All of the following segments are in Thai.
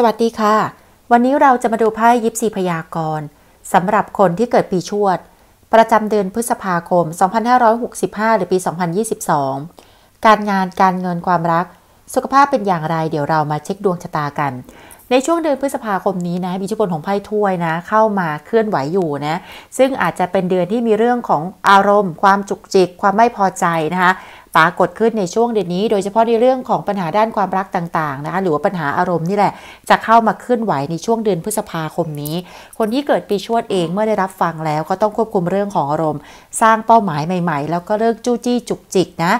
สวัสดีค่ะ วันนี้เราจะมาดูไพ่ยิปซีพยากรณ์สำหรับคนที่เกิดปีชวด ประจำเดือนพฤษภาคม 2565 หรือปี 2022 การงานการเงินความรักสุขภาพเป็นอย่างไรเดี๋ยวเรามาเช็คดวงชะตากัน ในช่วงเดือนพฤษภาคมนี้นะมีชุบนของไพ่ถ้วยนะ เข้ามาเคลื่อนไหวอยู่นะ ซึ่งอาจจะเป็นเดือนที่มีเรื่องของอารมณ์ ความจุกจิกความไม่พอใจนะคะปรากฏขึ้นในช่วงเดือนนี้ โดยเฉพาะในเรื่องของปัญหาด้านความรักต่างๆนะคะหรือว่าปัญหาอารมณ์นี่แหละ จะเข้ามาเคลื่อนไหวในช่วงเดือนพฤษภาคมนี้ คนที่เกิดปีชวดเองเมื่อได้รับฟังแล้วก็ต้องควบคุมเรื่องของอารมณ์ สร้างเป้าหมายใหม่ๆ แล้วก็เลิกจู้จี้จุกจิกนะ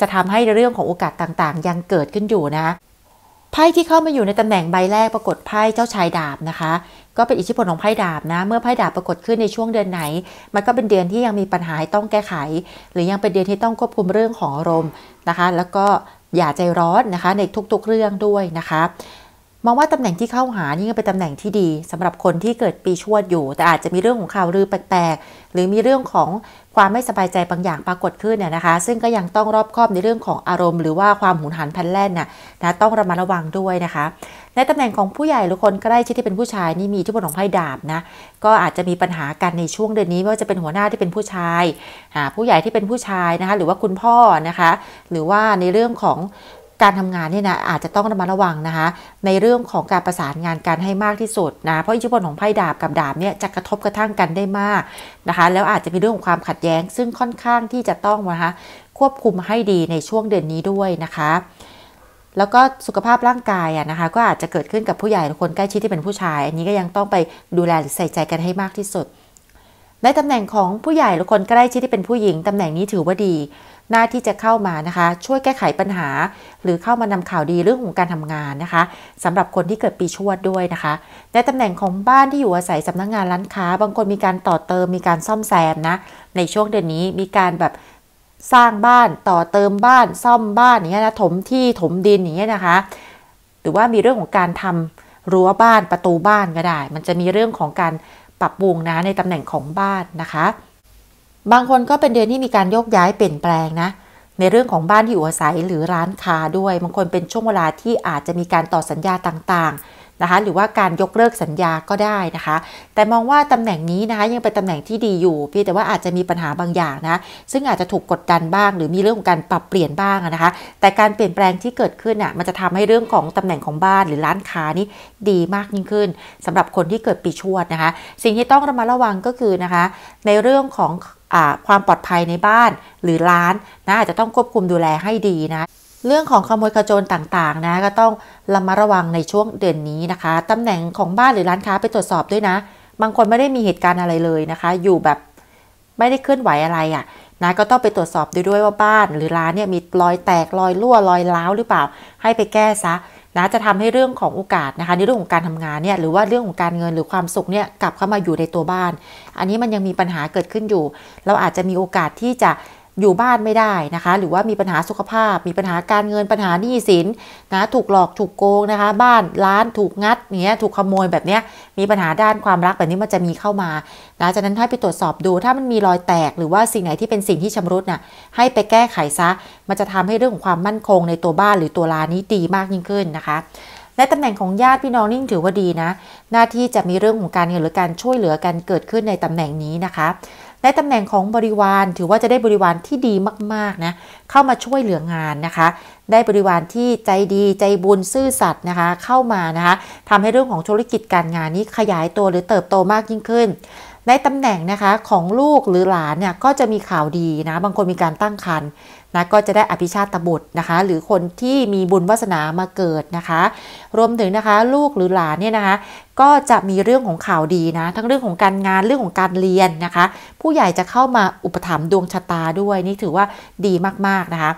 จะทำให้เรื่องของโอกาสต่างๆ ยังเกิดขึ้นอยู่นะไพ่ที่เข้ามาอยู่ในตำแหน่งใบแรกปรากฏไพ่เจ้าชายดาบนะคะ ก็เป็นอิทธิพลของไพ่ดาบนะ เมื่อไพ่ดาบปรากฏขึ้นในช่วงเดือนไหน มันก็เป็นเดือนที่ยังมีปัญหาต้องแก้ไข หรือยังเป็นเดือนที่ต้องควบคุมเรื่องของอารมณ์นะคะ แล้วก็อย่าใจร้อนนะคะ ในทุกๆเรื่องด้วยนะคะมองว่าตำแหน่งที่เข้าหานี่ก็เป็นตำแหน่งที่ดี สำหรับคนที่เกิดปีชวดอยู่ แต่อาจจะมีเรื่องของข่าวลือแปลก ๆ หรือมีเรื่องของความไม่สบายใจบางอย่างปรากฏขึ้นเนี่ยนะคะ ซึ่งก็ยังต้องรอบคอบในเรื่องของอารมณ์ หรือว่าความหุนหันพันแล่นน่ะนะต้องระมัดระวังด้วยนะคะ ในตำแหน่งของผู้ใหญ่หรือคนใกล้ชิดที่เป็นผู้ชายนี่มีที่บนของไพ่ดาบนะก็อาจจะมีปัญหากันในช่วงเดือนนี้ไม่ว่าจะเป็นหัวหน้าที่เป็นผู้ชายผู้ใหญ่ที่เป็นผู้ชายนะคะหรือว่าคุณพ่อนะคะ หรือว่าในเรื่องของการทำงานเนี่ยนะอาจจะต้องระมัดระวังนะคะในเรื่องของการประสานงานกันให้มากที่สุดนะเพราะอิทธิพลของไพ่ดาบกับดาบเนี่ยจะกระทบกระทั่งกันได้มากนะคะแล้วอาจจะมีเรื่องของความขัดแย้ง ซึ่งค่อนข้างที่จะต้องนะคะควบคุมให้ดีในช่วงเดือนนี้ด้วยนะคะ แล้วก็สุขภาพร่างกายอะนะคะก็อาจจะเกิดขึ้นกับผู้ใหญ่คนใกล้ชิดที่เป็นผู้ชายอันนี้ก็ยังต้องไปดูแลหรือใส่ใจกันให้มากที่สุดในตำแหน่งของผู้ใหญ่หรือคนใกล้ชิดที่เป็นผู้หญิงตำแหน่งนี้ถือว่าดีหน้าที่จะเข้ามานะคะ ช่วยแก้ไขปัญหา หรือเข้ามานำข่าวดีเรื่องของการทำงานนะคะ สำหรับคนที่เกิดปีชวดด้วยนะคะในตำแหน่งของบ้านที่อยู่อาศัยสำนักงงานร้านค้า บางคนมีการต่อเติมมีการซ่อมแซมนะ ในช่วงเดือนนี้มีการแบบสร้างบ้านต่อเติมบ้านซ่อมบ้านอย่างเงี้ยนะถมที่ถมดินอย่างเงี้ยนะคะ หรือว่ามีเรื่องของการทำรั้วบ้านประตูบ้านก็ได้ มันจะมีเรื่องของการปรับปรุงนะในตำแหน่งของบ้านนะคะบางคนก็เป็นเดือนที่มีการโยกย้ายเปลี่ยนแปลงนะในเรื่องของบ้านที่อยู่อาศัย หรือร้านค้าด้วยบางคนเป็นช่วงเวลาที่อาจจะมีการต่อสัญญาต่างๆนะคะ หรือว่าการยกเลิกสัญญาก็ได้นะคะ แต่มองว่าตำแหน่งนี้นะคะยังเป็นตำแหน่งที่ดีอยู่เพียงแต่ว่าอาจจะมีปัญหาบางอย่างนะ ซึ่งอาจจะถูกกดดันบ้างหรือมีเรื่องของการปรับเปลี่ยนบ้างนะคะ แต่การเปลี่ยนแปลงที่เกิดขึ้นน่ะมันจะทำให้เรื่องของตำแหน่งของบ้านหรือร้านค้านี้ดีมากยิ่งขึ้น สำหรับคนที่เกิดปีชวดนะคะ สิ่งที่ต้องระมัดระวังก็คือนะคะในเรื่องของความปลอดภัยในบ้านหรือร้านนะอาจจะต้องควบคุมดูแลให้ดีนะเรื่องของขโมยขโจรต่างๆ นะ ก็ต้องระมัดระวังในช่วงเดือนนี้นะคะตำแหน่งของบ้านหรือร้านค้าไปตรวจสอบด้วยนะ บางคนไม่ได้มีเหตุการณ์อะไรเลยนะคะ อยู่แบบไม่ได้เคลื่อนไหวอะไรอะ่ะนะก็ต้องไปตรวจสอบดยด้วยว่าบ้านหรือร้านเนี่ยมีรอยแตกรอยรั่วรอยร้าวหรือเปล่า ให้ไปแก้ซะนะจะทำให้เรื่องของโอกาสนะคะ ในเรื่องของการทำงานเนี่ยหรือว่าเรื่องของการเงินหรือความสุขเนี่ย กลับเข้ามาอยู่ในตัวบ้าน อันนี้มันยังมีปัญหาเกิดขึ้นอยู่ เราอาจจะมีโอกาสที่จะอยู่บ้านไม่ได้นะคะ หรือว่ามีปัญหาสุขภาพ มีปัญหาการเงินปัญหาหนี้สินนะถูกหลอกถูกโกงนะคะ บ้านร้านถูกงัดเนี้ยถูกขโมยแบบเนี้ยมีปัญหาด้านความรักแบบนี้มันจะมีเข้ามานะจากนั้นให้ไปตรวจสอบดู ถ้ามันมีรอยแตก หรือว่าสิ่งไหนที่เป็นสิ่งที่ชำรุดนะ่ะให้ไปแก้ไขซะ มันจะทำให้เรื่องของความมั่นคงในตัวบ้านหรือตัวร้านนี้ดีมากยิ่งขึ้นนะคะ และตำแหน่งของญาติพี่น้องนิ่งถือว่าดีนะหน้าที่จะมีเรื่องของการเงินหรือการช่วยเหลือกันเกิดขึ้นในตำแหน่งนี้นะคะในตำแหน่งของบริวารถือว่าจะได้บริวารที่ดีมากๆนะเข้ามาช่วยเหลืองานนะคะ ได้บริวารที่ใจดีใจบุญซื่อสัตย์นะคะ เข้ามานะคะทำให้เรื่องของธุรกิจการงานนี้ขยายตัวหรือเติบโตมากยิ่งขึ้นในตำแหน่งนะคะของลูกหรือหลานเนี่ยก็จะมีข่าวดีนะบางคนมีการตั้งครรภ์นะก็จะได้อภิชาตบุตรนะคะ หรือคนที่มีบุญวาสนามาเกิดนะคะ รวมถึงนะคะลูกหรือหลานเนี่ยนะคะ ก็จะมีเรื่องของข่าวดีนะ ทั้งเรื่องของการงานเรื่องของการเรียนนะคะ ผู้ใหญ่จะเข้ามาอุปถัมภ์ดวงชะตาด้วย นี่ถือว่าดีมากๆ นะคะ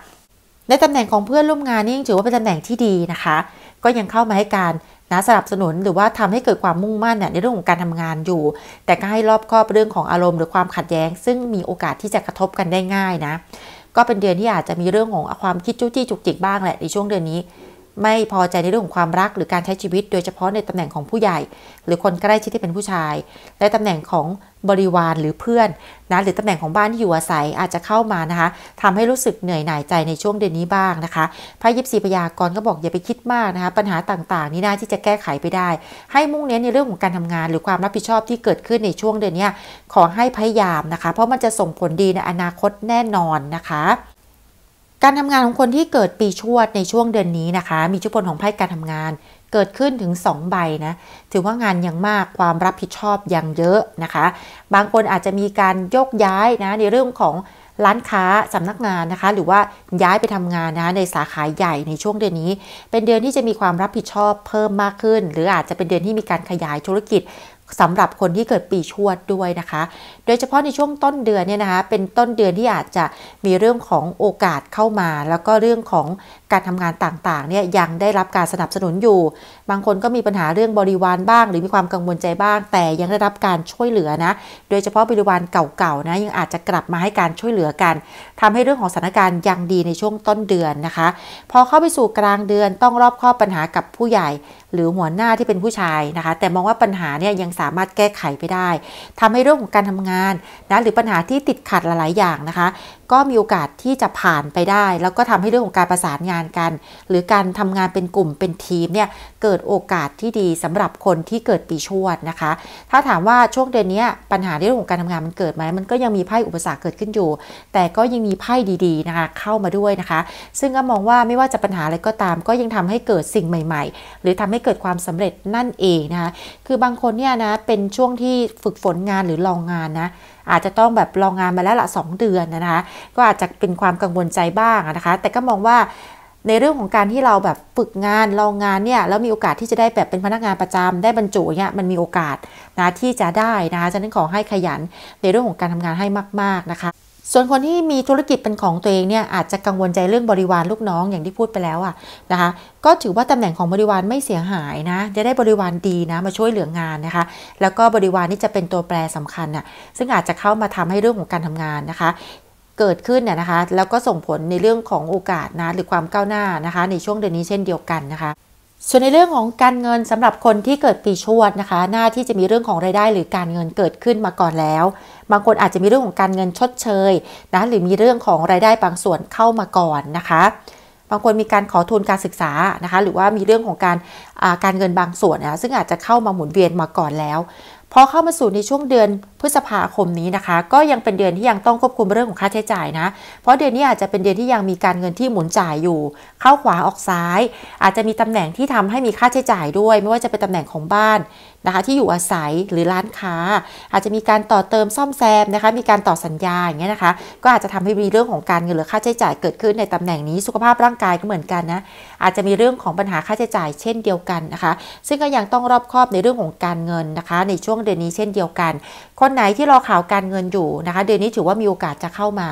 ในตำแหน่งของเพื่อนร่วมงานนี่ถือว่าเป็นตำแหน่งที่ดีนะคะ ก็ยังเข้ามาให้การนะสนับสนุนหรือว่าทำให้เกิดความมุ่งมั่นเนี่ยในเรื่องของการทำงานอยู่ แต่ก็ให้รอบคอบเรื่องของอารมณ์หรือความขัดแย้ง ซึ่งมีโอกาสที่จะกระทบกันได้ง่ายนะ ก็เป็นเดือนที่อาจจะมีเรื่องของความคิดจุ้จี้จุกจิก บ้างแหละในช่วงเดือนนี้ไม่พอใจในเรื่องของความรักหรือการใช้ชีวิต โดยเฉพาะในตำแหน่งของผู้ใหญ่ หรือคนใกล้ชิดที่เป็นผู้ชายในตำแหน่งของบริวารหรือเพื่อนนะหรือตำแหน่งของบ้านที่อยู่อาศัยอาจจะเข้ามานะคะทำให้รู้สึกเหนื่อยหน่ายใจในช่วงเดือนนี้บ้างนะคะพระยิปซีพยากรก็บอกอย่าไปคิดมากนะคะ ปัญหาต่างๆนี้น่าที่จะแก้ไขไปได้ ให้มุ่งเน้นในเรื่องของการทำงานหรือความรับผิดชอบที่เกิดขึ้นในช่วงเดือนนี้ขอให้พยายามนะคะ เพราะมันจะส่งผลดีในอนาคตแน่นอนนะคะการทำงานของคนที่เกิดปีชวดในช่วงเดือนนี้นะคะ มีชุดพลของไพ่การทำงานเกิดขึ้นถึง 2 ใบนะถือว่างานยังมากความรับผิดชอบยังเยอะนะคะ บางคนอาจจะมีการยกย้ายนะในเรื่องของร้านค้าสำนักงานนะคะหรือว่าย้ายไปทำงานนะในสาขาใหญ่ในช่วงเดือนนี้ เป็นเดือนที่จะมีความรับผิดชอบเพิ่มมากขึ้น หรืออาจจะเป็นเดือนที่มีการขยายธุรกิจสำหรับคนที่เกิดปีชวดด้วยนะคะ โดยเฉพาะในช่วงต้นเดือนเนี่ยนะคะ เป็นต้นเดือนที่อาจจะมีเรื่องของโอกาสเข้ามา แล้วก็เรื่องของการทำงานต่างๆ เนี่ยยังได้รับการสนับสนุนอยู่ บางคนก็มีปัญหาเรื่องบริวารบ้าง หรือมีความกังวลใจบ้าง แต่ยังได้รับการช่วยเหลือนะ โดยเฉพาะบริวารเก่าๆ นะ ยังอาจจะกลับมาให้การช่วยเหลือกัน ทำให้เรื่องของสถานการณ์ยังดีในช่วงต้นเดือนนะคะ พอเข้าไปสู่กลางเดือนต้องรอบคอบปัญหากับผู้ใหญ่หรือหัวหน้าที่เป็นผู้ชายนะคะ แต่มองว่าปัญหาเนี่ยยังสามารถแก้ไขไปได้ ทำให้เรื่องของการทำงานนะ หรือปัญหาที่ติดขัดหลายๆอย่างนะคะก็มีโอกาสที่จะผ่านไปได้ แล้วก็ทำให้เรื่องของการประสานงานกัน หรือการทำงานเป็นกลุ่มเป็นทีมเนี่ยเกิดโอกาสที่ดีสำหรับคนที่เกิดปีชวดนะคะ ถ้าถามว่าช่วงเดือนนี้ปัญหาในเรื่องของการทำงานมันเกิดไหมมันก็ยังมีไพ่อุปสรรคเกิดขึ้นอยู่ แต่ก็ยังมีไพ่ดีๆนะคะ เข้ามาด้วยนะคะ ซึ่งก็มองว่าไม่ว่าจะปัญหาอะไรก็ตามก็ยังทำให้เกิดสิ่งใหม่ ๆ หรือทำให้เกิดความสำเร็จนั่นเองนะคะคือบางคนเนี่ยนะ เป็นช่วงที่ฝึกฝนงานหรือลองงานนะอาจจะต้องแบบลองงานมาแล้วละ2 เดือนนะคะ ก็อาจจะเป็นความกังวลใจบ้างนะคะ แต่ก็มองว่าในเรื่องของการที่เราแบบฝึกงานลองงานเนี่ยแล้วมีโอกาสที่จะได้แบบเป็นพนักงานประจำ ได้บรรจุเนี่ยมันมีโอกาสนะที่จะได้นะคะฉะนั้นขอให้ขยันในเรื่องของการทำงานให้มาก ๆนะคะส่วนคนที่มีธุรกิจเป็นของตัวเองเนี่ยอาจจะกังวลใจเรื่องบริวารลูกน้องอย่างที่พูดไปแล้วอะนะคะ ก็ถือว่าตำแหน่งของบริวารไม่เสียหายนะจะได้บริวารดีนะมาช่วยเหลืองานนะคะ แล้วก็บริวารนี่จะเป็นตัวแปรสำคัญอ่ะซึ่งอาจจะเข้ามาทำให้เรื่องของการทำงานนะคะ เกิดขึ้นน่ยนะคะแล้วก็ส่งผลในเรื่องของโอกาสนะหรือความก้าวหน้านะคะ ในช่วงเดือนนี้เช่นเดียวกันนะคะส่วนในเรื่องของการเงินสำหรับคนที่เกิดปีชวดนะคะ หน้าที่จะมีเรื่องของรายได้หรือการเงินเกิดขึ้นมาก่อนแล้ว บางคนอาจจะมีเรื่องของการเงินชดเชยนะหรือมีเรื่องของรายได้บางส่วนเข้ามาก่อนนะคะ บางคนมีการขอทุนการศึกษานะคะ หรือว่ามีเรื่องของการการเงินบางส่วนนะซึ่งอาจจะเข้ามาหมุนเวียนมาก่อนแล้วพอเข้ามาสู่ในช่วงเดือนพฤษภาคมนี้นะคะ ก็ยังเป็นเดือนที่ยังต้องควบคุมเรื่องของค่าใช้จ่ายนะ เพราะเดือนนี้อาจจะเป็นเดือนที่ยังมีการเงินที่หมุนจ่ายอยู่เข้าขวาออกซ้าย อาจจะมีตำแหน่งที่ทำให้มีค่าใช้จ่ายด้วยไม่ว่าจะเป็นตำแหน่งของบ้านนะคะที่อยู่อาศัยหรือร้านค้า อาจจะมีการต่อเติมซ่อมแซมนะคะมีการต่อสัญญาอย่างเงี้ยนะคะ ก็อาจจะทำให้มีเรื่องของการเงินหรือค่าใช้จ่ายเกิดขึ้นในตำแหน่งนี้สุขภาพร่างกายก็เหมือนกันนะอาจจะมีเรื่องของปัญหาค่าใช้จ่ายเช่นเดียวกันนะคะ ซึ่งก็ยังต้องรอบคอบในเรื่องของการเงินนะคะในช่วงเดือนนี้เช่นเดียวกัน คนไหนที่รอข่าวการเงินอยู่นะคะ เดือนนี้ถือว่ามีโอกาสจะเข้ามา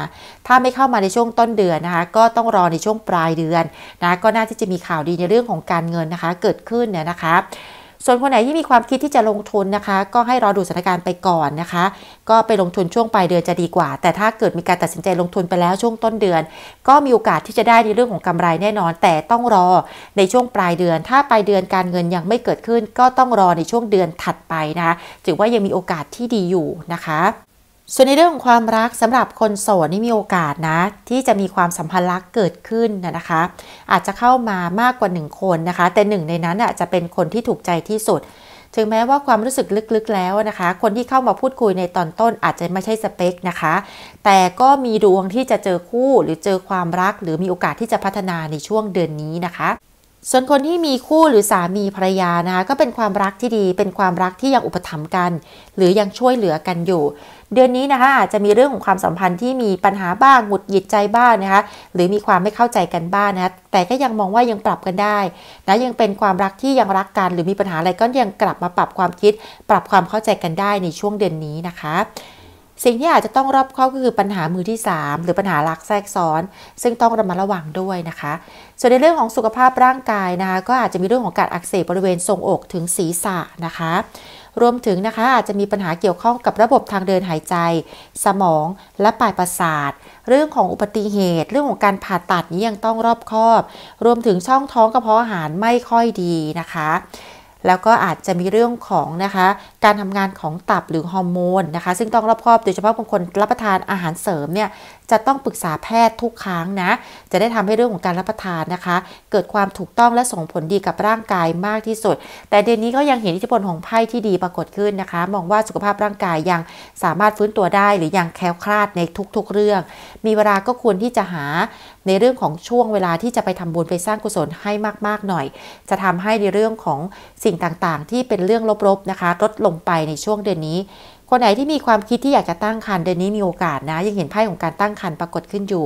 ถ้าไม่เข้ามาในช่วงต้นเดือนนะคะ ก็ต้องรอในช่วงปลายเดือนนะก็น่าที่จะมีข่าวดีในเรื่องของการเงินนะคะเกิดขึ้นเนี่ยนะคะส่วนคนไหนที่มีความคิดที่จะลงทุนนะคะ ก็ให้รอดูสถานการณ์ไปก่อนนะคะ ก็ไปลงทุนช่วงปลายเดือนจะดีกว่า แต่ถ้าเกิดมีการตัดสินใจลงทุนไปแล้วช่วงต้นเดือน ก็มีโอกาสที่จะได้ในเรื่องของกำไรแน่นอน แต่ต้องรอในช่วงปลายเดือน ถ้าปลายเดือนการเงินยังไม่เกิดขึ้น ก็ต้องรอในช่วงเดือนถัดไปนะคะถือว่ายังมีโอกาสที่ดีอยู่นะคะส่วนในเรื่องของความรักสำหรับคนโสดนี่มีโอกาสนะ ที่จะมีความสัมพันธ์รักเกิดขึ้นนะคะ อาจจะเข้ามามากกว่า 1 คนนะคะ แต่หนึ่งในนั้นอาจจะเป็นคนที่ถูกใจที่สุด ถึงแม้ว่าความรู้สึกลึกๆแล้วนะคะ คนที่เข้ามาพูดคุยในตอนต้น อาจจะไม่ใช่สเปคนะคะ แต่ก็มีดวงที่จะเจอคู่หรือเจอความรัก หรือมีโอกาสที่จะพัฒนาในช่วงเดือนนี้นะคะส่วนคนที่มีคู่หรือสามีภรรยานะคะก็เป็นความรักที่ดีเป็นความรักที่ยังอุปถัมภ์กัน หรือยังช่วยเหลือกันอยู่ เดือนนี้นะคะอาจจะมีเรื่องของความสัมพันธ์ที่มีปัญหาบ้างหงุดหงิดใจบ้างนะคะหรือมีความไม่เข้าใจกันบ้างนะแต่ก็ยังมองว่ายังปรับกันได้ นะยังเป็นความรักที่ยังรักกัน หรือมีปัญหาอะไรก็ยังกลับมาปรับความคิด ปรับความเข้าใจกันได้ในช่วงเดือนนี้นะคะสิ่งที่อาจจะต้องรอบคอบก็คือปัญหามือที่ 3 หรือปัญหาลักแทรกซ้อน ซึ่งต้องระมัดระวังด้วยนะคะส่วนในเรื่องของสุขภาพร่างกายนะคะ ก็อาจจะมีเรื่องของการอักเสบบริเวณทรงอกถึงศีรษะนะคะ รวมถึงนะคะอาจจะมีปัญหาเกี่ยวข้องกับระบบทางเดินหายใจ สมองและปลายประสาท เรื่องของอุบัติเหตุ เรื่องของการผ่าตัดนี้ยังต้องรอบคอบ รวมถึงช่องท้องกระเพาะอาหารไม่ค่อยดีนะคะแล้วก็อาจจะมีเรื่องของนะคะ การทำงานของตับหรือฮอร์โมนนะคะ ซึ่งต้องรอบคอบโดยเฉพาะบางคนรับประทานอาหารเสริมเนี่ยจะต้องปรึกษาแพทย์ทุกครั้งนะ จะได้ทำให้เรื่องของการรับประทานนะคะ เกิดความถูกต้องและส่งผลดีกับร่างกายมากที่สุด แต่เดือนนี้ก็ยังเห็นอิทธิพลของไพ่ที่ดีปรากฏขึ้นนะคะ มองว่าสุขภาพร่างกายยังสามารถฟื้นตัวได้หรือยังแคล้วคลาดในทุก ๆ เรื่อง มีเวลาก็ควรที่จะหาในเรื่องของช่วงเวลาที่จะไปทำบุญไปสร้างกุศลให้มากๆหน่อย จะทำให้ในเรื่องของสิ่งต่างๆ ที่เป็นเรื่องลบๆนะคะ ลดลงไปในช่วงเดือนนี้คนไหนที่มีความคิดที่อยากจะตั้งครรภ์เดือนนี้มีโอกาสนะยังเห็นไพ่ของการตั้งครรภ์ปรากฏขึ้นอยู่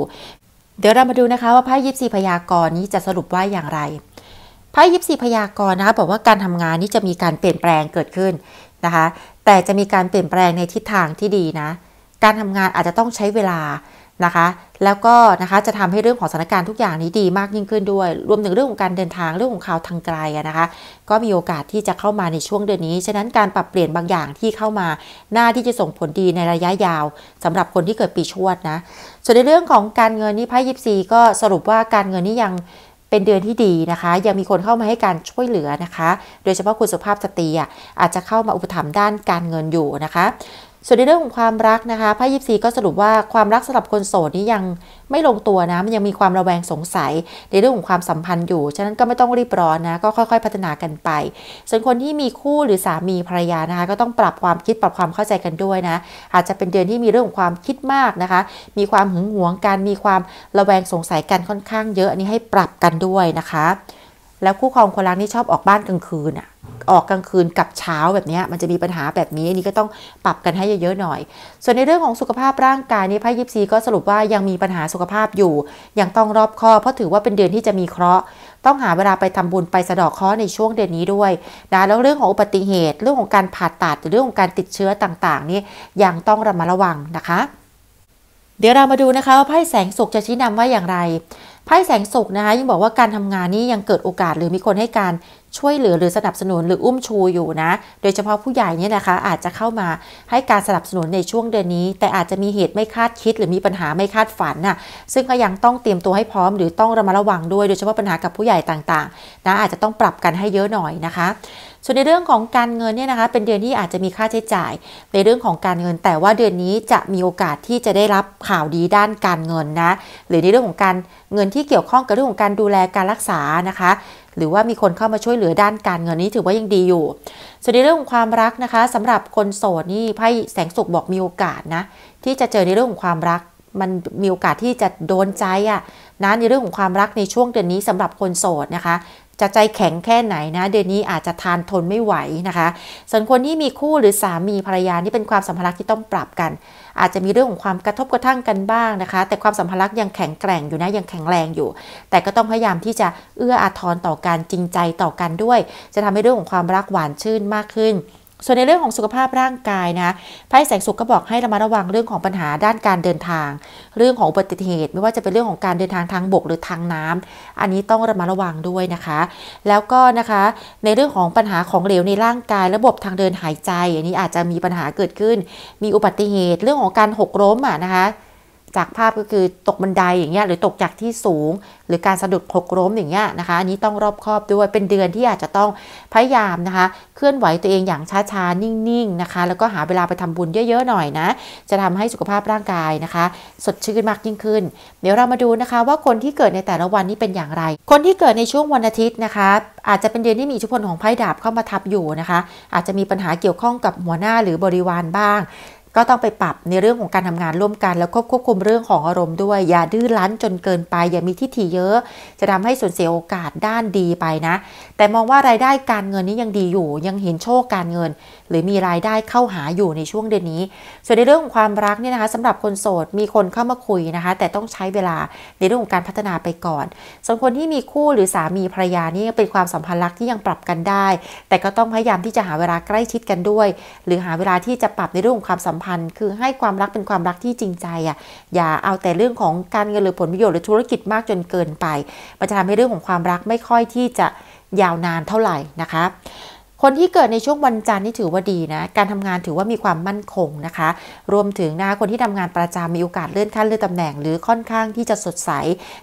เดี๋ยวเรามาดูนะคะว่าไพ่ยิปซีพยากรณ์นี้จะสรุปว่าอย่างไรไพ่ยิปซีพยากรณ์นะคะบอกว่าการทำงานนี้จะมีการเปลี่ยนแปลงเกิดขึ้นนะคะแต่จะมีการเปลี่ยนแปลงในทิศทางที่ดีนะ การทำงานอาจจะต้องใช้เวลานะคะแล้วก็นะคะจะทำให้เรื่องของสถานการณ์ทุกอย่างนี้ดีมากยิ่งขึ้นด้วย รวมถึงเรื่องของการเดินทางเรื่องของข่าวทางไกลนะคะก็มีโอกาสที่จะเข้ามาในช่วงเดือนนี้ ฉะนั้นการปรับเปลี่ยนบางอย่างที่เข้ามาหน้าที่จะส่งผลดีในระยะยาว สำหรับคนที่เกิดปีชวดนะส่วนในเรื่องของการเงินนี่ไพ่ยิปซีก็สรุปว่าการเงินนี่ยังเป็นเดือนที่ดีนะคะยังมีคนเข้ามาให้การช่วยเหลือนะคะโดยเฉพาะคุณสุภาพสตรีอาจจะเข้ามาอุปถัมภ์ด้านการเงินอยู่นะคะส่วนในเรื่องของความรักนะคะไพ่ยิปซีก็สรุปว่าความรักสำหรับคนโสดนี้ยังไม่ลงตัวนะ มันยังมีความระแวงสงสัย ในเรื่องของความสัมพันธ์อยู่ฉะนั้นก็ไม่ต้องรีบร้อนนะก็ค่อยๆ พัฒนากันไป ส่วนคนที่มีคู่หรือสามีภรรยานะคะก็ต้องปรับความคิดปรับความเข้าใจกันด้วยนะอาจจะเป็นเดือนที่มีเรื่องของความคิดมากนะคะมีความหึงหวงกันมีความระแวงสงสัยกันค่อนข้างเยอะ อันนี้ให้ปรับกันด้วยนะคะ แล้วคู่ครองคนรักนี่ชอบออกบ้านกลางคืนอะออกกลางคืนกับเช้าแบบนี้มันจะมีปัญหาแบบนี้นี่ก็ต้องปรับกันให้เยอะๆหน่อย ส่วนในเรื่องของสุขภาพร่างกายนี่ไพ่ยิปซีก็สรุปว่ายังมีปัญหาสุขภาพอยู่ยังต้องรอบคอบเพราะถือว่าเป็นเดือนที่จะมีเคราะห์ ต้องหาเวลาไปทำบุญไปสะดอกข้อในช่วงเดือนนี้ด้วยนะแล้วเรื่องของอุบัติเหตุ เรื่องของการผ่าตัดหรือเรื่องของการติดเชื้อต่างๆนี่ยังต้องระมัดระวังนะคะ เดี๋ยวเรามาดูนะคะว่าไพ่แสงสุกจะชี้นำว่าอย่างไรไพ่แสงสุกนะคะยังบอกว่าการทำงานนี้ยังเกิดโอกาสหรือมีคนให้การช่วยเหลือ หรือสนับสนุนหรืออุ้มชูอยู่นะ โดยเฉพาะผู้ใหญ่เนี่ยนะคะ อาจจะเข้ามาให้การสนับสนุนในช่วงเดือนนี้ แต่อาจจะมีเหตุไม่คาดคิด หรือมีปัญหาไม่คาดฝันน่ะ ซึ่งก็ยังต้องเตรียมตัวให้พร้อมหรือต้องระมัดระวังด้วย โดยเฉพาะปัญหากับผู้ใหญ่ต่างๆ นะอาจจะต้องปรับกันให้เยอะหน่อยนะคะ ส่วนในเรื่องของการเงินเนี่ยนะคะ เป็นเดือนที่อาจจะมีค่าใช้จ่าย ในเรื่องของการเงิน แต่ว่าเดือนนี้จะมีโอกาสที่จะได้รับข่าวดีด้านการเงินนะ หรือในเรื่องของการเงินที่เกี่ยวข้องกับเรื่องของการดูแลการรักษานะคะหรือว่ามีคนเข้ามาช่วยเหลือด้านการ เงินนี้ถือว่ายังดีอยู่ส่วนในเรื่องของความรักนะคะสำหรับคนโสดนี่ไพ่แสงสุขบอกมีโอกาสนะ ที่จะเจอในเรื่องของความรักมันมีโอกาสที่จะโดนใจอะ่ะนะในเรื่องของความรักในช่วงเดือนนี้ สำหรับคนโสดนะคะจะใจแข็งแค่ไหนนะ เดือนนี้อาจจะทานทนไม่ไหวนะคะส่วนคนที่มีคู่หรือสามีภรรยานี่เป็นความสัมพันธ์ที่ต้องปรับกัน อาจจะมีเรื่องของความกระทบกระทั่งกันบ้างนะคะ แต่ความสัมพันธ์ยังแข็งแกร่งอยู่นะยังแข็งแรงอยู่ แต่ก็ต้องพยายามที่จะเอื้ออาทรต่อการจริงใจต่อกันด้วย จะทำให้เรื่องของความรักหวานชื่นมากขึ้นส่วนในเรื่องของสุขภาพร่างกายนะไพ่แสงสุขก็บอกให้ระมัดระวังเรื่องของปัญหาด้านการเดินทาง เรื่องของอุบัติเหตุไม่ว่าจะเป็นเรื่องของการเดินทางทางบกหรือทางน้ำ อันนี้ต้องระมัดระวังด้วยนะคะ แล้วก็นะคะ ในเรื่องของปัญหาของเหลวในร่างกายระบบทางเดินหายใจอันนี้อาจจะมีปัญหาเกิดขึ้น มีอุบัติเหตุเรื่องของการหกล้มอ่ะนะคะจากภาพก็คือตกบันไดอย่างเงี้ยหรือตกจากที่สูง หรือการสะดุดหกล้มอย่างเงี้ยนะคะอันนี้ต้องรอบคอบด้วย เป็นเดือนที่อาจจะต้องพยายามนะคะ เคลื่อนไหวตัวเองอย่างช้าๆนิ่งๆนะคะแล้วก็หาเวลาไปทำบุญเยอะๆหน่อยนะจะทำให้สุขภาพร่างกายนะคะ สดชื่นมากยิ่งขึ้น เดี๋ยวเรามาดูนะคะว่าคนที่เกิดในแต่ละวันนี้เป็นอย่างไร คนที่เกิดในช่วงวันอาทิตย์นะคะ อาจจะเป็นเดือนที่มีอิทธิพลของไพ่ดาบเข้ามาทับอยู่นะคะ อาจจะมีปัญหาเกี่ยวข้องกับหัวหน้าหรือบริวารบ้างก็ต้องไปปรับในเรื่องของการทำงานร่วมกัน แล้วก็ควบคุมเรื่องของอารมณ์ด้วย อย่าดื้อรั้นจนเกินไป อย่ามีทิฏฐิเยอะ จะทำให้สูญเสียโอกาสด้านดีไปนะ แต่มองว่ารายได้การเงินนี้ยังดีอยู่ยังเห็นโชคการเงินหรือมีรายได้เข้าหาอยู่ในช่วงเดือนนี้ ส่วนในเรื่องของความรักเนี่ยนะคะสำหรับคนโสดมีคนเข้ามาคุยนะคะแต่ต้องใช้เวลาในเรื่องของการพัฒนาไปก่อน ส่วนคนที่มีคู่หรือสามีภรรยานี่เป็นความสัมพันธ์รักที่ยังปรับกันได้ แต่ก็ต้องพยายามที่จะหาเวลาใกล้ชิดกันด้วย หรือหาเวลาที่จะปรับในเรื่องของความสัมพันธ์ คือให้ความรักเป็นความรักที่จริงใจอ่ะอย่าเอาแต่เรื่องของการเงินหรือผลประโยชน์หรือธุรกิจมากจนเกินไปมันจะทำให้เรื่องของความรักไม่ค่อยที่จะยาวนานเท่าไหร่นะคะคนที่เกิดในช่วงวันจันทร์นี่ถือว่าดีนะ การทำงานถือว่ามีความมั่นคงนะคะ รวมถึงนะคนที่ทำงานประจำมีโอกาสเลื่อนขั้นเลื่อนตำแหน่ง หรือค่อนข้างที่จะสดใส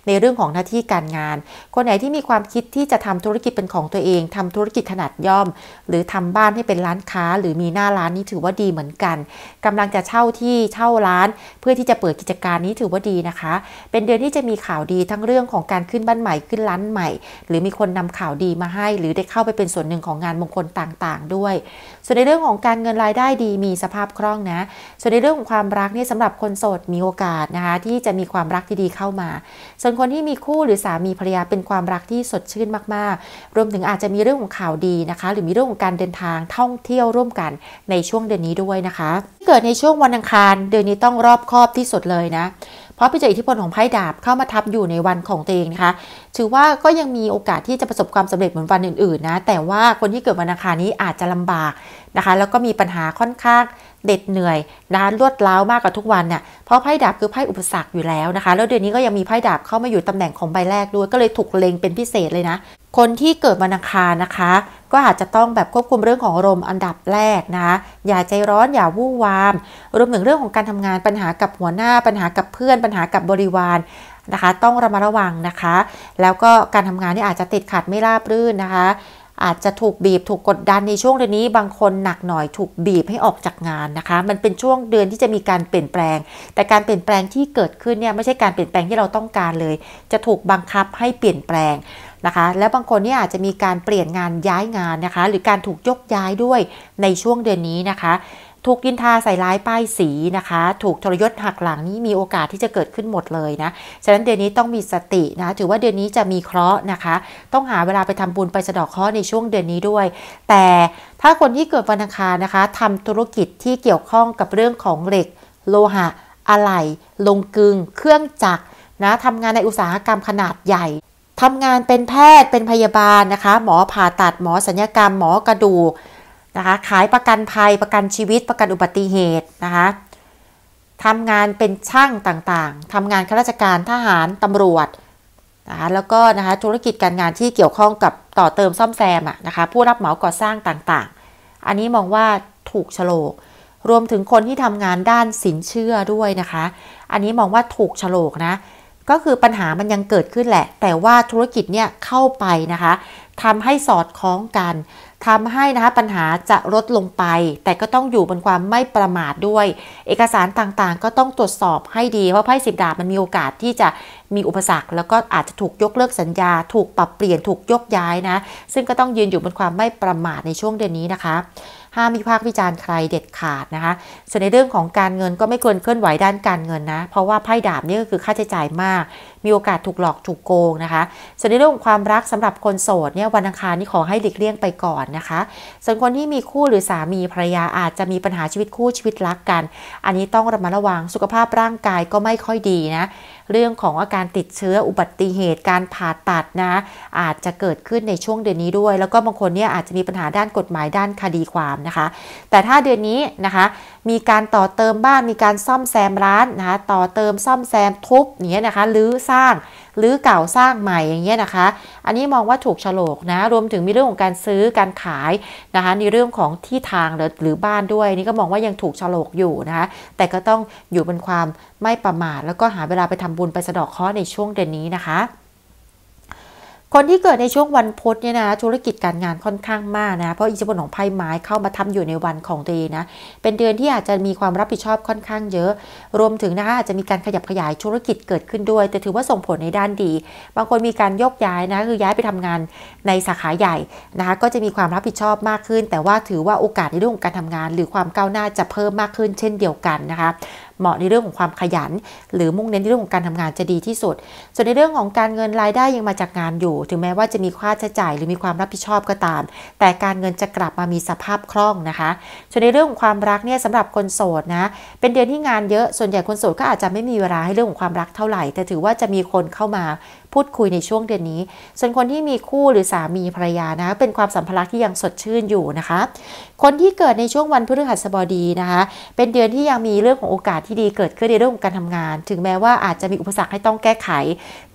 ในเรื่องของหน้าที่การงาน คนไหนที่มีความคิดที่จะทำธุรกิจเป็นของตัวเอง ทำธุรกิจขนาดย่อม หรือทำบ้านให้เป็นร้านค้า หรือมีหน้าร้านนี่ถือว่าดีเหมือนกัน กำลังจะเช่าที่เช่าร้าน เพื่อที่จะเปิดกิจการนี้ถือว่าดีนะคะ เป็นเดือนที่จะมีข่าวดีทั้งเรื่องของการขึ้นบ้านใหม่ขึ้นร้านใหม่ หรือมีคนนำข่าวดีมาให้ หรือได้เข้าไปเป็นส่วนหนึ่งของงานมงคลต่างๆ ด้วยส่วนในเรื่องของการเงินรายได้ดีมีสภาพคล่องนะ ส่วนในเรื่องของความรักนี่สำหรับคนโสดมีโอกาสนะคะที่จะมีความรักที่ดีเข้ามา ส่วนคนที่มีคู่หรือสามีภรรยาเป็นความรักที่สดชื่นมากๆ รวมถึงอาจจะมีเรื่องของข่าวดีนะคะ หรือมีเรื่องของการเดินทางท่องเที่ยวร่วมกันในช่วงเดือนนี้ด้วยนะคะ เกิดในช่วงวันอังคารเดือนนี้ต้องรอบคอบที่สุดเลยนะ เพราะไปเจออิทธิพลของไพ่ดาบเข้ามาทับอยู่ในวันของตัวเองนะคะถือว่าก็ยังมีโอกาสที่จะประสบความสำเร็จเหมือนวันอื่นๆนะแต่ว่าคนที่เกิดวันอังคารนี้อาจจะลำบากนะคะแล้วก็มีปัญหาค่อนข้างเด็ดเหนื่อยนะรวดร้าวมากกว่าทุกวันเนี่ยเพราะไพ่ดาบคือไพ่อุปสรรคอยู่แล้วนะคะ แล้วเดือนนี้ก็ยังมีไพ่ดาบเข้ามาอยู่ตำแหน่งของใบแรกด้วยก็เลยถูกเล็งเป็นพิเศษเลยนะคนที่เกิดวันอังคารนะคะก็อาจจะต้องแบบควบคุมเรื่องของอารมณ์อันดับแรกนะะอย่าใจร้อนอย่าวู่วาม รวมถึงเรื่องของการทำงานปัญหากับหัวหน้า ปัญหากับเพื่อน ปัญหากับบริวารนะคะต้องระมัดระวังนะคะ แล้วก็การทำงานที่อาจจะติดขัดไม่ราบรื่นนะคะ อาจจะถูกบีบถูกกดดันในช่วงเดือนนี้ บางคนหนักหน่อยถูกบีบให้ออกจากงานนะคะ มันเป็นช่วงเดือนที่จะมีการเปลี่ยนแปลง แต่การเปลี่ยนแปลงที่เกิดขึ้นเนี่ยไม่ใช่การเปลี่ยนแปลงที่เราต้องการเลย จะถูกบังคับให้เปลี่ยนแปลงนะคะ แล้วบางคนนี่อาจจะมีการเปลี่ยนงานย้ายงานนะคะ หรือการถูกยกย้ายด้วยในช่วงเดือนนี้นะคะถูกดินทาใส่ร้ายป้ายสีนะคะ ถูกทรยศหักหลังนี้มีโอกาสที่จะเกิดขึ้นหมดเลยนะฉะนั้นเดือนนี้ต้องมีสตินะ ถือว่าเดือนนี้จะมีเคราะห์นะคะ ต้องหาเวลาไปทำบุญไปสะดอกเคราะห์ในช่วงเดือนนี้ด้วย แต่ถ้าคนที่เกิดวันอังคารนะคะทำธุรกิจที่เกี่ยวข้องกับเรื่องของเหล็กโลหะอะไหล่ลงกึงเครื่องจักรนะทำงานในอุตสาหกรรมขนาดใหญ่ทำงานเป็นแพทย์เป็นพยาบาลนะคะ หมอผ่าตัดหมอสัญญกรรมหมอกระดูกนะคะขายประกันภัยประกันชีวิตประกันอุบัติเหตุนะคะทำงานเป็นช่างต่างๆทำงานข้าราชการทหารตำรวจนะคะแล้วก็นะคะธุรกิจการงานที่เกี่ยวข้องกับต่อเติมซ่อมแซมอะนะคะผู้รับเหมาก่อสร้างต่างๆ อันนี้มองว่าถูกฉลก รวมถึงคนที่ทำงานด้านสินเชื่อด้วยนะคะอันนี้มองว่าถูกฉลกนะก็คือปัญหามันยังเกิดขึ้นแหละ แต่ว่าธุรกิจเนี่ยเข้าไปนะคะทำให้สอดคล้องกันทำให้นะคะปัญหาจะลดลงไป แต่ก็ต้องอยู่บนความไม่ประมาทด้วย เอกสารต่างๆก็ต้องตรวจสอบให้ดีเพราะไพ่สิบดาบมันมีโอกาสที่จะมีอุปสรรค แล้วก็อาจจะถูกยกเลิกสัญญา ถูกปรับเปลี่ยนถูกยกย้ายนะ ซึ่งก็ต้องยืนอยู่บนความไม่ประมาทในช่วงเดือนนี้นะคะห้ามมีพากวิจารณ์ใครเด็ดขาดนะคะส่วนในเรื่องของการเงินก็ไม่ควรเคลื่อนไหวด้านการเงินนะ เพราะว่าไพ่ดาบนี่ก็คือค่าใช้จ่ายมากมีโอกาสถูกหลอกถูกโกงนะคะส่วนในเรื่องของความรักสำหรับคนโสดเนี่ยวันอังคารนี่ขอให้หลีกเลี่ยงไปก่อนนะคะ ส่วนคนที่มีคู่หรือสามีภรรยา อาจจะมีปัญหาชีวิตคู่ชีวิตรักกัน อันนี้ต้องระมัดระวังสุขภาพร่างกายก็ไม่ค่อยดีนะ เรื่องของอาการติดเชื้ออุบัติเหตุการผ่าตัดนะ อาจจะเกิดขึ้นในช่วงเดือนนี้ด้วย แล้วก็บางคนเนี่ยอาจจะมีปัญหาด้านกฎหมายด้านคดีความนะคะ แต่ถ้าเดือนนี้นะคะ มีการต่อเติมบ้านมีการซ่อมแซมร้านนะคะต่อเติมซ่อมแซมทุบเนี้ยนะคะหรือร้างหรือเก่าสร้างใหม่อย่างเงี้ยนะคะ อันนี้มองว่าถูกฉลกนะ รวมถึงมีเรื่องของการซื้อการขายนะคะ ในเรื่องของที่ทางหรือหรือบ้านด้วยนี่ก็มองว่ายังถูกฉลกอยู่นะคะแต่ก็ต้องอยู่เป็นความไม่ประมาทแล้วก็หาเวลาไปทำบุญไปสะดอกข้อในช่วงเดือนนี้นะคะคนที่เกิดในช่วงวันพุธเนี่ยนะธุรกิจการงานค่อนข้างมากนะเพราะอิทธิพลของไพ่ไม้เข้ามาทำอยู่ในวันของตัวเองนะ เป็นเดือนที่อาจจะมีความรับผิดชอบค่อนข้างเยอะ รวมถึงนะคะอาจจะมีการขยับขยายธุรกิจเกิดขึ้นด้วย แต่ถือว่าส่งผลในด้านดี บางคนมีการยกย้ายนะคือย้ายไปทำงานในสาขาใหญ่นะคะก็จะมีความรับผิดชอบมากขึ้น แต่ว่าถือว่าโอกาสในเรื่องของการทำงาน หรือความก้าวหน้าจะเพิ่มมากขึ้น เช่นเดียวกันนะคะเหมาะในเรื่องของความขยันหรือมุ่งเน้นในเรื่องของการทำงานจะดีที่สุด ส่วนในเรื่องของการเงินรายได้ยังมาจากงานอยู่ถึงแม้ว่าจะมีค่าใช้จ่ายหรือมีความรับผิดชอบก็ตาม แต่การเงินจะกลับมามีสภาพคล่องนะคะ ส่วนในเรื่องของความรักเนี่ยสำหรับคนโสดนะเป็นเดือนที่งานเยอะ ส่วนใหญ่คนโสดก็อาจจะไม่มีเวลาให้เรื่องของความรักเท่าไหร่แต่ถือว่าจะมีคนเข้ามาพูดคุยในช่วงเดือนนี้ ส่วนคนที่มีคู่หรือสามีภรรยานะ เป็นความสัมพันธ์ที่ยังสดชื่นอยู่นะคะ คนที่เกิดในช่วงวันพฤหัสบดีนะคะ เป็นเดือนที่ยังมีเรื่องของโอกาสที่ดีเกิดขึ้นในเรื่องของการทำงาน ถึงแม้ว่าอาจจะมีอุปสรรคให้ต้องแก้ไข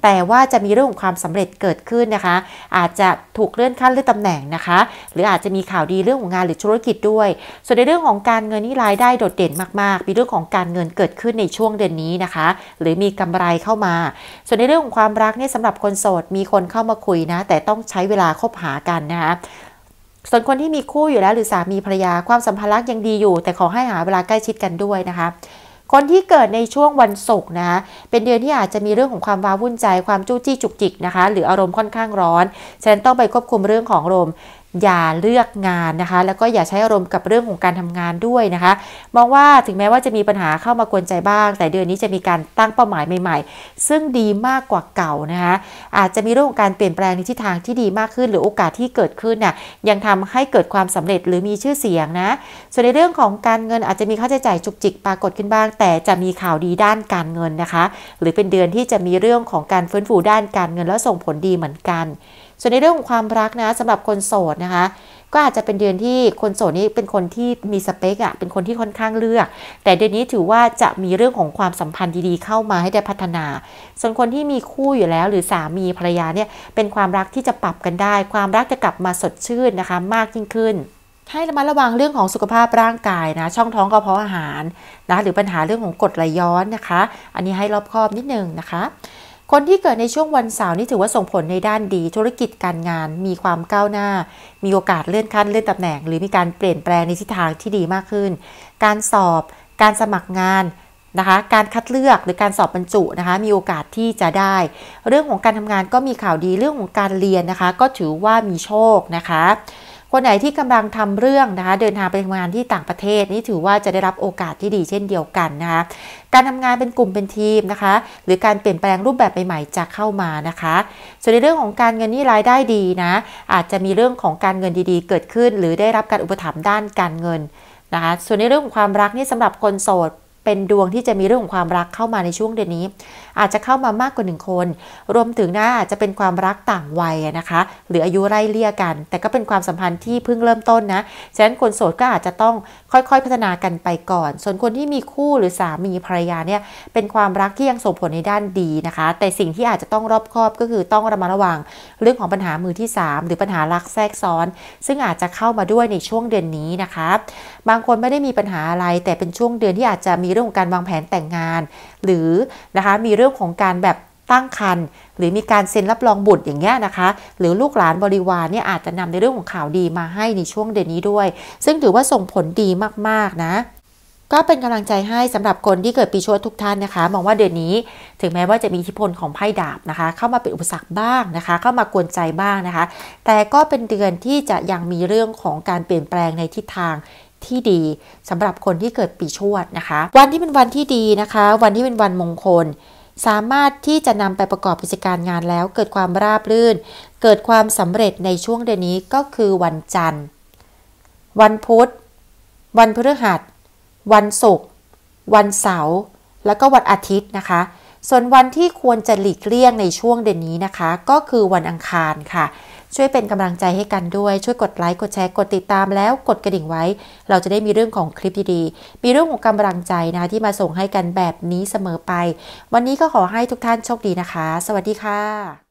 แต่ว่าจะมีเรื่องของความสำเร็จเกิดขึ้นนะคะ อาจจะถูกเลื่อนขั้นเลื่อนตำแหน่งนะคะ หรืออาจจะมีข่าวดีเรื่องของงานหรือธุรกิจด้วย ส่วนในเรื่องของการเงินนี่รายได้โดดเด่นมากๆ มีเรื่องของการเงินเกิดขึ้นในช่วงเดือนนี้นะคะ หรือมีกำไรเข้ามา ส่วนในเรื่องของความรักเนี่ยสำหรับคนโสด มีคนเข้ามาคุยนะ แต่ต้องใช้เวลาคบหากันนะคะ ส่วนคนที่มีคู่อยู่แล้ว หรือสามีภรรยาความสัมพันธ์รักยังดีอยู่แต่ขอให้หาเวลาใกล้ชิดกันด้วยนะคะคนที่เกิดในช่วงวันศุกร์นะ เป็นเดือนที่อาจจะมีเรื่องของความว้าวุ่นใจความจู้จี้จุกจิกนะคะ หรืออารมณ์ค่อนข้างร้อนฉะนั้นต้องไปควบคุมเรื่องของอารมณ์อย่าเลือกงานนะคะแล้วก็อย่าใช้อารมณ์กับเรื่องของการทำงานด้วยนะคะ มองว่าถึงแม้ว่าจะมีปัญหาเข้ามากวนใจบ้าง แต่เดือนนี้จะมีการตั้งเป้าหมายใหม่ๆ ซึ่งดีมากกว่าเก่านะคะ อาจจะมีเรื่องของการเปลี่ยนแปลงในทิศทางที่ดีมากขึ้น หรือโอกาสที่เกิดขึ้นน่ะยังทำให้เกิดความสำเร็จหรือมีชื่อเสียงนะ ส่วนในเรื่องของการเงินอาจจะมีค่าใช้จ่ายจุกจิกปรากฏขึ้นบ้าง แต่จะมีข่าวดีด้านการเงินนะคะ หรือเป็นเดือนที่จะมีเรื่องของการฟื้นฟูด้านการเงินแล้วส่งผลดีเหมือนกันส่วนในเรื่องของความรักนะสำหรับคนโสดนะคะก็อาจจะเป็นเดือนที่คนโสดนี้เป็นคนที่มีสเปกอะเป็นคนที่ค่อนข้างเลือก แต่เดือนนี้ถือว่าจะมีเรื่องของความสัมพันธ์ดีๆเข้ามาให้ได้พัฒนา ส่วนคนที่มีคู่อยู่แล้วหรือสามีภรรยาเนี่ย เป็นความรักที่จะปรับกันได้ ความรักจะกลับมาสดชื่นนะคะมากยิ่งขึ้น ให้ระมัดระวังเรื่องของสุขภาพร่างกายนะช่องท้องกระเพาะอาหารนะหรือปัญหาเรื่องของกรดไหลย้อนนะคะ อันนี้ให้รอบคอบนิดนึงนะคะคนที่เกิดในช่วงวันเสาร์นี่ถือว่าส่งผลในด้านดี ธุรกิจการงานมีความก้าวหน้า มีโอกาสเลื่อนขั้นเลื่อนตำแหน่งหรือมีการเปลี่ยนแปลงในทิศทางที่ดีมากขึ้น การสอบ การสมัครงานนะคะ การคัดเลือกหรือการสอบบรรจุนะคะมีโอกาสที่จะได้ เรื่องของการทำงานก็มีข่าวดีเรื่องของการเรียนนะคะ ก็ถือว่ามีโชคนะคะคนไหนที่กำลังทำเรื่องนะคะเดินทางไปทำงานที่ต่างประเทศ นี่ถือว่าจะได้รับโอกาสที่ดีเช่นเดียวกันนะคะ การทำงานเป็นกลุ่มเป็นทีมนะคะ หรือการเปลี่ยนแปลงรูปแบบใหม่ๆจะเข้ามานะคะ ส่วนในเรื่องของการเงินนี่รายได้ดีนะอาจจะมีเรื่องของการเงินดีๆ เกิดขึ้นหรือได้รับการอุปถัมภ์ด้านการเงินนะคะ ส่วนในเรื่องของความรักนี่สำหรับคนโสดเป็นดวงที่จะมีเรื่องของความรักเข้ามาในช่วงเดือนนี้อาจจะเข้ามามากกว่าหนึ่งคน รวมถึงนะอาจจะเป็นความรักต่างวัยนะคะหรืออายุไล่เลี่ยกัน แต่ก็เป็นความสัมพันธ์ที่เพิ่งเริ่มต้นนะฉะนั้นคนโสดก็อาจจะต้องค่อยๆพัฒนากันไปก่อน ส่วนคนที่มีคู่หรือสามีภรรยาเนี่ยเป็นความรักที่ยังส่งผลในด้านดีนะคะ แต่สิ่งที่อาจจะต้องรอบคอบก็คือต้องระมัดระวังเรื่องของปัญหามือที่3หรือปัญหารักแทรกซ้อน ซึ่งอาจจะเข้ามาด้วยในช่วงเดือนนี้นะคะบางคนไม่ได้มีปัญหาอะไรแต่เป็นช่วงเดือนที่อาจจะมีเรื่องของการวางแผนแต่งงานหรือนะคะมีเรื่องของการแบบตั้งครรภ์หรือมีการเซ็นรับรองบุตรอย่างเงี้ยนะคะ หรือลูกหลานบริวารเนี่ยอาจจะนำในเรื่องของข่าวดีมาให้ในช่วงเดือนนี้ด้วย ซึ่งถือว่าส่งผลดีมากๆ นะ ก็เป็นกำลังใจให้สำหรับคนที่เกิดปีชวดทุกท่านนะคะมองว่าเดือนนี้ ถึงแม้ว่าจะมีอิทธิพลของไพ่ดาบนะคะ เข้ามาเป็นอุปสรรคบ้างนะคะ เข้ามากวนใจบ้างนะคะ แต่ก็เป็นเดือนที่จะยังมีเรื่องของการเปลี่ยนแปลงในทิศทางที่ดีสำหรับคนที่เกิดปีชวดนะคะ วันที่เป็นวันที่ดีนะคะ วันที่เป็นวันมงคลสามารถที่จะนำไปประกอบกิจการงานแล้ว เกิดความราบรื่น เกิดความสำเร็จในช่วงเดือนนี้ก็คือ วันจันทร์ วันพุธ วันพฤหัสวันศุกร์วันเสาร์แล้วก็วันอาทิตย์นะคะ ส่วนวันที่ควรจะหลีกเลี่ยงในช่วงเดือนนี้นะคะ ก็คือวันอังคารค่ะช่วยเป็นกำลังใจให้กันด้วย ช่วยกดไลค์กดแชร์กดติดตามแล้วกดกระดิ่งไว้ เราจะได้มีเรื่องของคลิปดีๆมีเรื่องของกำลังใจนะที่มาส่งให้กันแบบนี้เสมอไป วันนี้ก็ขอให้ทุกท่านโชคดีนะคะ สวัสดีค่ะ